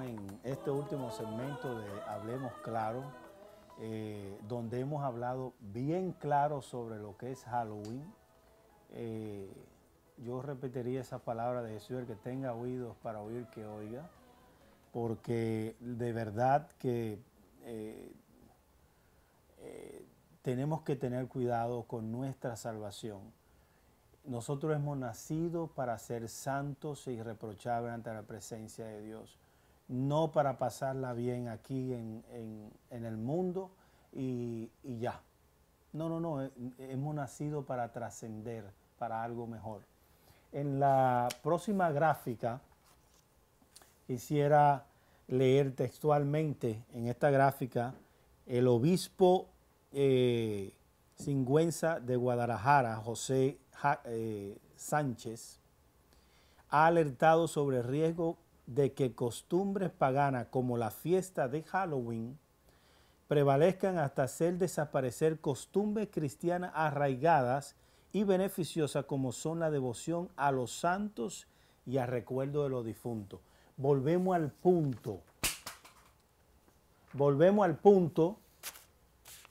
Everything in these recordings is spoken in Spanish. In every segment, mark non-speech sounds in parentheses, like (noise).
en este último segmento de Hablemos Claro, eh, donde hemos hablado bien claro sobre lo que es Halloween. Eh, yo repetiría esa palabra de Jesús, el que tenga oídos para oír que oiga, porque de verdad que eh, tenemos que tener cuidado con nuestra salvación. Nosotros hemos nacido para ser santos e irreprochables ante la presencia de Dios no para pasarla bien aquí en, el mundo y, ya. No, no, no, eh, hemos nacido para trascender, para algo mejor. En la próxima gráfica, quisiera leer textualmente en esta gráfica el obispo eh, Singüenza de Guadalajara, José eh, Sánchez, ha alertado sobre riesgo de que costumbres paganas como la fiesta de Halloween prevalezcan hasta hacer desaparecer costumbres cristianas arraigadas y beneficiosas como son la devoción a los santos y al recuerdo de los difuntos. Volvemos al punto. Volvemos al punto,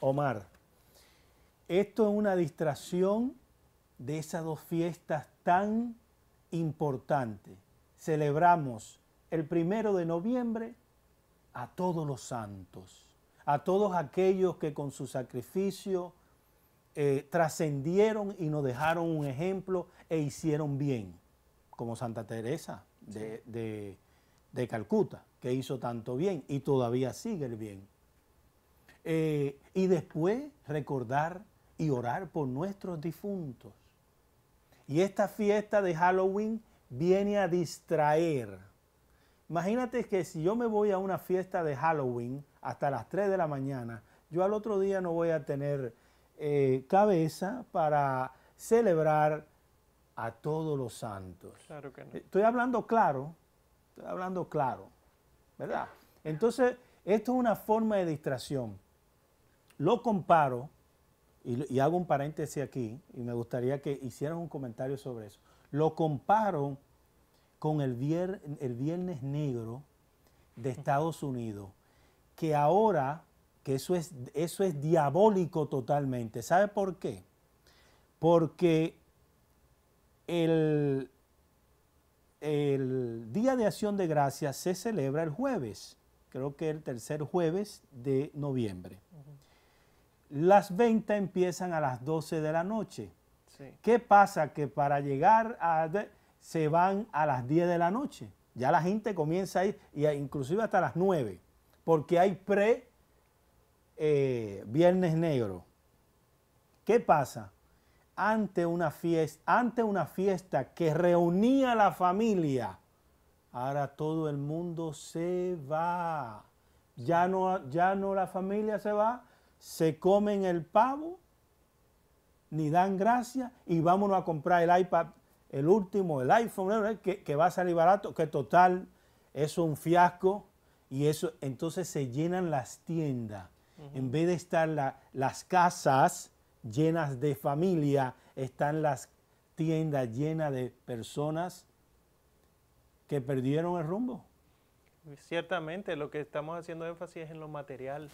Omar. Esto es una distracción de esas dos fiestas tan importantes. Celebramos el primero de noviembre a todos los santos, a todos aquellos que con su sacrificio eh, trascendieron y nos dejaron un ejemplo e hicieron bien, como Santa Teresa de, Calcuta, que hizo tanto bien y todavía sigue el bien. Eh, y después recordar y orar por nuestros difuntos. Y esta fiesta de Halloween viene a distraer Imagínate que si yo me voy a una fiesta de Halloween hasta las 3 de la mañana, yo al otro día no voy a tener eh, cabeza para celebrar a todos los santos. Claro que no. Estoy hablando claro, estoy hablando claro, ¿verdad? Entonces, esto es una forma de distracción. Lo comparo, y, hago un paréntesis aquí, y me gustaría que hicieran un comentario sobre eso. Lo comparo con el, Viernes Negro de Estados Unidos, que ahora, que eso es, eso es diabólico totalmente. ¿Sabe por qué? Porque el, el Día de Acción de Gracias se celebra el jueves, creo que el tercer jueves de noviembre. Las 20 empiezan a las 12 de la noche. ¿Qué pasa? Que para llegar a se van a las 10 de la noche. Ya la gente comienza a ir, y inclusive hasta las 9, porque hay pre eh, Viernes Negro. ¿Qué pasa? Ante una, fiesta, ante una fiesta que reunía a la familia, ahora todo el mundo se va. Ya no, ya no la familia se va, se comen el pavo, ni dan gracias y vámonos a comprar el iPad el último, el iPhone, que, va a salir barato, que total, es un fiasco y eso, entonces se llenan las tiendas. En vez de estar las casas llenas de familia, están las tiendas llenas de personas que perdieron el rumbo. Ciertamente, lo que estamos haciendo énfasis es en lo material.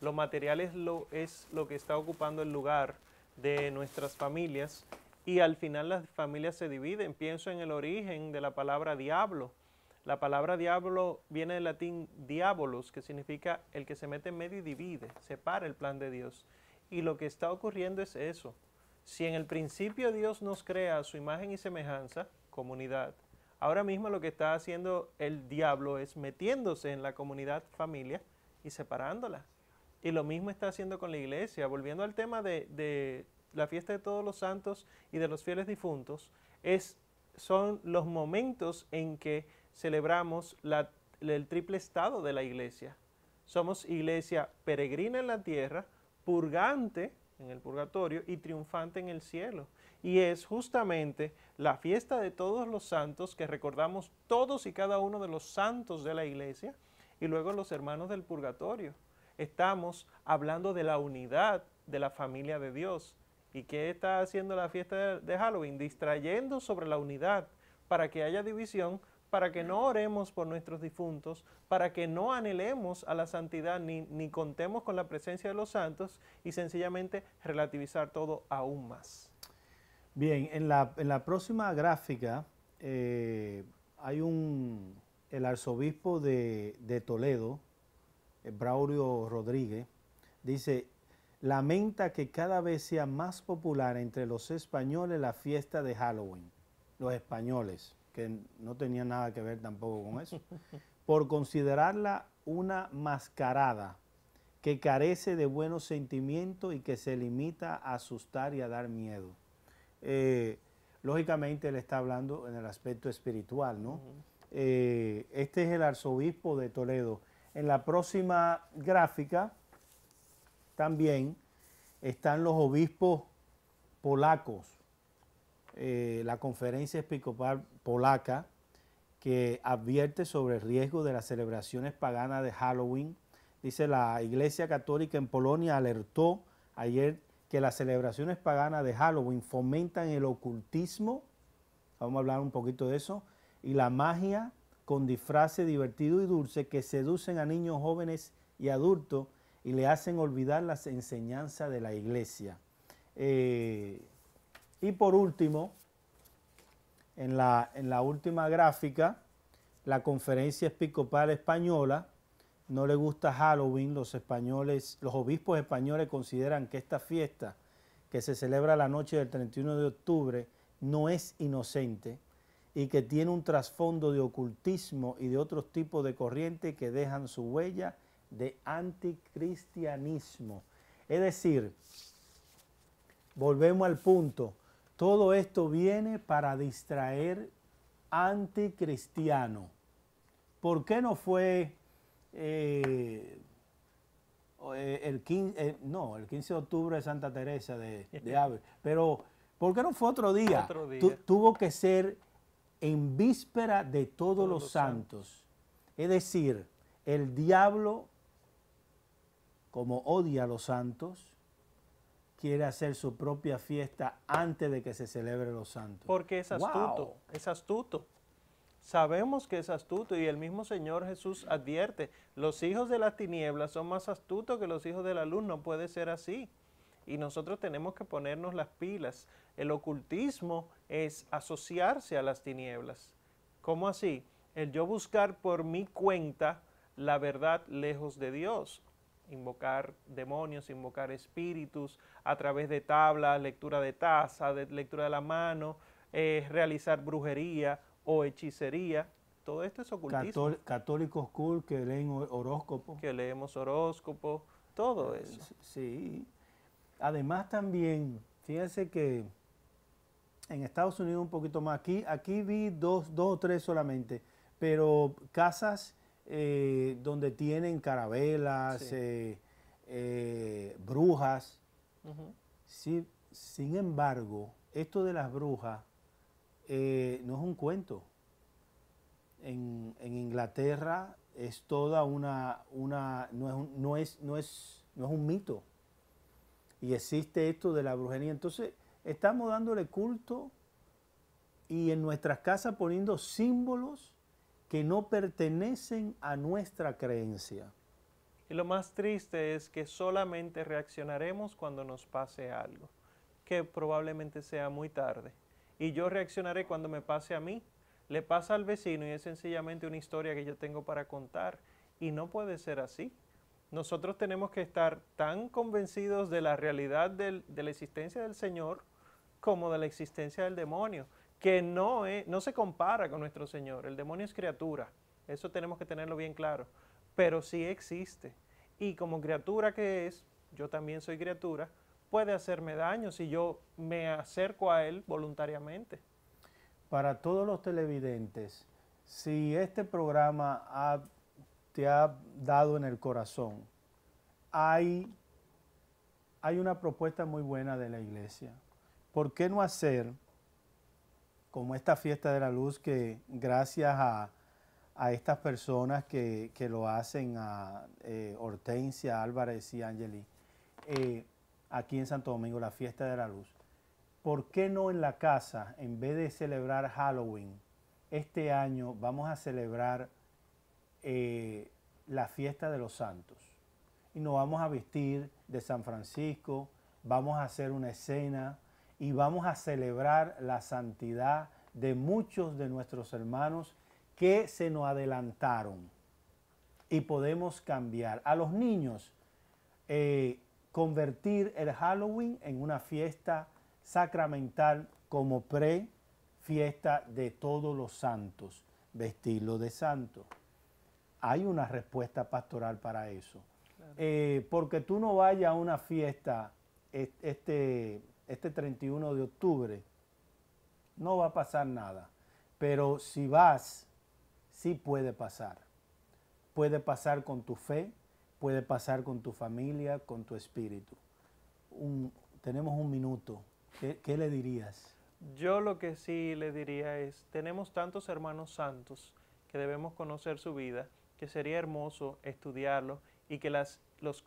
Lo material lo, es lo que está ocupando el lugar de nuestras familias y al final las familias se dividen. Pienso en el origen de la palabra diablo. La palabra diablo viene del latín diabolos, que significa el que se mete en medio y divide, separa el plan de Dios. Y lo que está ocurriendo es eso. Si en el principio Dios nos crea a su imagen y semejanza, comunidad, ahora mismo lo que está haciendo el diablo es metiéndose en la comunidad familia y separándola. Y lo mismo está haciendo con la iglesia. Volviendo al tema de la fiesta de todos los santos y de los fieles difuntos, es, son los momentos en que celebramos el triple estado de la iglesia. Somos iglesia peregrina en la tierra, purgante en el purgatorio y triunfante en el cielo. Y es justamente la fiesta de todos los santos que recordamos todos y cada uno de los santos de la iglesia y luego los hermanos del purgatorio. Estamos hablando de la unidad de la familia de Dios, ¿Y qué está haciendo la fiesta de Halloween? Distrayendo sobre la unidad para que haya división, para que no oremos por nuestros difuntos, para que no anhelemos a la santidad ni, contemos con la presencia de los santos y sencillamente relativizar todo aún más. Bien, en la, próxima gráfica eh, hay un, el arzobispo de, de Toledo, eh, Braulio Rodríguez, dice, lamenta que cada vez sea más popular entre los españoles la fiesta de Halloween. Los españoles, que no tenían nada que ver tampoco con eso, (laughs) por considerarla una mascarada que carece de buenos sentimientos y que se limita a asustar y a dar miedo. Eh, lógicamente le está hablando en el aspecto espiritual, ¿no? Eh, este es el arzobispo de Toledo. En la próxima gráfica también están los obispos polacos, eh, la conferencia episcopal polaca, que advierte sobre el riesgo de las celebraciones paganas de Halloween. Dice la Iglesia Católica en Polonia alertó ayer que las celebraciones paganas de Halloween fomentan el ocultismo, vamos a hablar un poquito de eso, y la magia con disfraces divertido y dulce que seducen a niños jóvenes y adultos y le hacen olvidar las enseñanzas de la iglesia. Eh, y por último, en la, última gráfica, la conferencia episcopal española, no le gusta Halloween, los españoles, los obispos españoles consideran que esta fiesta que se celebra la noche del 31 de octubre no es inocente y que tiene un trasfondo de ocultismo y de otros tipos de corriente que dejan su huella de anticristianismo. Es decir, volvemos al punto, todo esto viene para distraer anticristiano. ¿Por qué no fue eh, eh, el, 15, eh, no, el de octubre de Santa Teresa de, de (laughs) Pero ¿por qué no fue otro día? tuvo que ser en víspera de todos, los, santos. Es decir, el diablo como odia a los santos, quiere hacer su propia fiesta antes de que se celebre los santos. Porque es astuto, es astuto. Sabemos que es astuto y el mismo Señor Jesús advierte, los hijos de las tinieblas son más astutos que los hijos de la luz, no puede ser así. Y nosotros tenemos que ponernos las pilas. El ocultismo es asociarse a las tinieblas. ¿Cómo así? El yo buscar por mi cuenta la verdad lejos de Dios invocar demonios, invocar espíritus a través de tablas, lectura de taza, lectura de la mano, eh, realizar brujería o hechicería. Todo esto es ocultismo. católicos cool que leen horóscopos. Que leemos horóscopos, todo eh, eso. Sí. Además también, fíjense que en Estados Unidos un poquito más, aquí, aquí vi dos, dos o tres solamente, pero casas eh, donde tienen carabelas, eh, eh, brujas. sin embargo, esto de las brujas no es un cuento. En, Inglaterra es toda una, una no, es no, es, no es un mito. Y existe esto de la brujería. Entonces, estamos dándole culto y en nuestras casas poniendo símbolos que no pertenecen a nuestra creencia. Y lo más triste es que solamente reaccionaremos cuando nos pase algo, que probablemente sea muy tarde. Y yo reaccionaré cuando me pase a mí, le pasa al vecino y es sencillamente una historia que yo tengo para contar. Y no puede ser así. Nosotros tenemos que estar tan convencidos de la realidad de la existencia del Señor como de la existencia del demonio que no, no se compara con nuestro Señor. El demonio es criatura, eso tenemos que tenerlo bien claro, pero sí existe. Y como criatura que es, yo también soy criatura, puede hacerme daño si yo me acerco a Él voluntariamente. Para todos los televidentes, si este programa te ha dado en el corazón, hay, hay una propuesta muy buena de la iglesia. ¿Por qué no hacer como esta fiesta de la luz que gracias a, estas personas que, lo hacen, a eh, Hortensia Álvarez y Angeli, eh, aquí en Santo Domingo, la fiesta de la luz. ¿Por qué no en la casa, en vez de celebrar Halloween, este año vamos a celebrar eh, la fiesta de los santos? Y nos vamos a vestir de San Francisco, vamos a hacer una escena y vamos a celebrar la santidad de muchos de nuestros hermanos que se nos adelantaron y podemos cambiar. A los niños, eh, convertir el Halloween en una fiesta sacramental como pre fiesta de todos los santos, vestirlo de santo. Hay una respuesta pastoral para eso. Eh, porque tú no vayas a una fiesta este, este 31 de octubre, no va a pasar nada. Pero si vas, sí puede pasar. Puede pasar con tu fe, puede pasar con tu familia, con tu espíritu. tenemos un minuto. ¿Qué, le dirías? Yo lo que sí le diría es, tenemos tantos hermanos santos que debemos conocer su vida, que sería hermoso estudiarlo y que las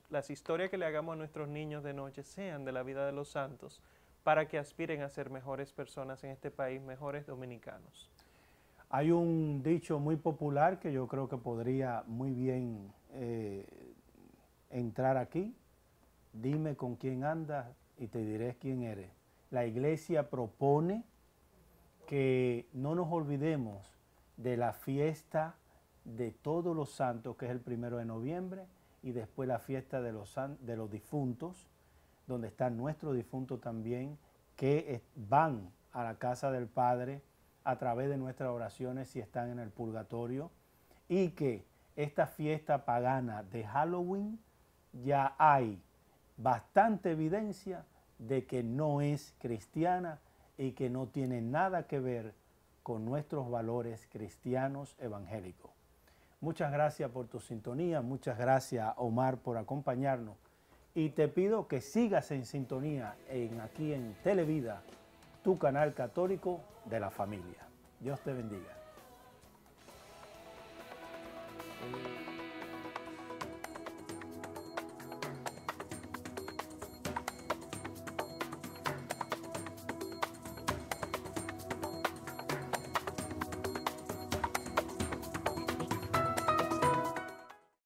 las historias que le hagamos a nuestros niños de noche sean de la vida de los santos, para que aspiren a ser mejores personas en este país, mejores dominicanos. Hay un dicho muy popular que yo creo que podría muy bien eh, entrar aquí. Dime con quién andas y te diré quién eres. La iglesia propone que no nos olvidemos de la fiesta de todos los santos, que es el primero de noviembre, y después la fiesta de los, de los difuntos, donde está nuestro difunto también, que van a la casa del Padre a través de nuestras oraciones si están en el purgatorio, y que esta fiesta pagana de Halloween ya hay bastante evidencia de que no es cristiana y que no tiene nada que ver con nuestros valores cristianos evangélicos. Muchas gracias por tu sintonía, muchas gracias Omar por acompañarnos y te pido que sigas en sintonía en, aquí en Televida, tu canal católico de la familia. Dios te bendiga.